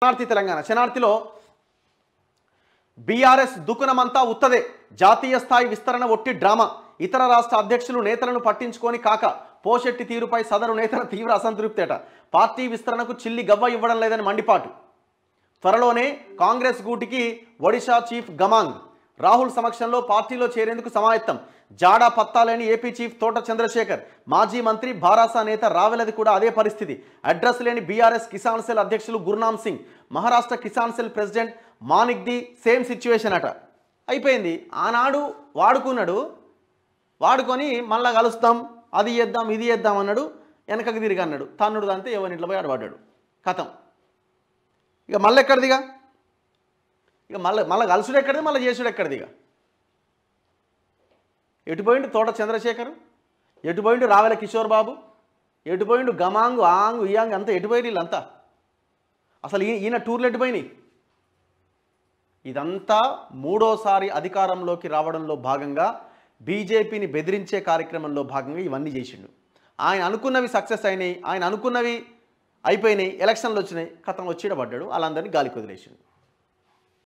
శనార్థి తెలంగాణ శనార్థిలో బీఆర్ఎస్ దుకునమంతా ఉత్తదే జాతీయ స్థాయి విస్తరణ ఒట్టి డ్రామా ఇతర రాష్ట్ర అధ్యక్షులు నేతలను పట్టించుకొని కాక పోషెట్టి తీరుపై సదరు నేతల తీవ్ర అసంతృప్తి పార్టీ విస్తరణకు చిల్లి గవ్వ ఇవ్వడం లేదని మండిపాటు త్వరలోనే కాంగ్రెస్ గూటికి ఒడిశా చీఫ్ గమాంగ్ రాహుల్ సమక్షంలో పార్టీలో చేరేందుకు సమాయత్తం జాడా పత్తాలేని ఏపీ చీఫ్ తోట చంద్రశేఖర్ మాజీ మంత్రి భారాసా నేత రావెలది కూడా అదే పరిస్థితి అడ్రస్ లేని బీఆర్ఎస్ కిసాన్ సెల్ అధ్యక్షులు Gurnam Singh Maharashtra Kisan cell president the same situation అట అయిపోయింది ఆనాడు వాడుకున్నాడు వాడుకొని మళ్ళా కలుస్తాం అది చేద్దాం ఇది చేద్దాం అన్నాడు వెనకకు తిరిగి అన్నాడు తన్నుడు దాంతో ఎవరి ఇంట్లో పోయి ఆడబడ్డాడు కథం ఇక మళ్ళీ ఎక్కడిదిగా ఇక మళ్ళీ మళ్ళీ కలుసుడు ఎక్కడిది మళ్ళీ చేసుడు ఎక్కడిది ఇక ఎటుపోయిండు తోట చంద్రశేఖర్ ఎటుపోయిండు రావెల కిషోర్ బాబు ఎటుపోయిండు గమాంగు ఆంగు ఇయాంగ్ అంతా ఎటుపోయిన వీళ్ళంతా అసలు ఈయన టూర్లు ఎటుపోయినాయి ఇదంతా మూడోసారి అధికారంలోకి రావడంలో భాగంగా బీజేపీని బెదిరించే కార్యక్రమంలో భాగంగా ఇవన్నీ చేసిండు ఆయన అనుకున్నవి సక్సెస్ అయినాయి ఆయన అనుకున్నవి అయిపోయినాయి ఎలక్షన్లు వచ్చినాయి కథం వచ్చిడబడ్డాడు వాళ్ళందరినీ గాలికి వదిలేసిండు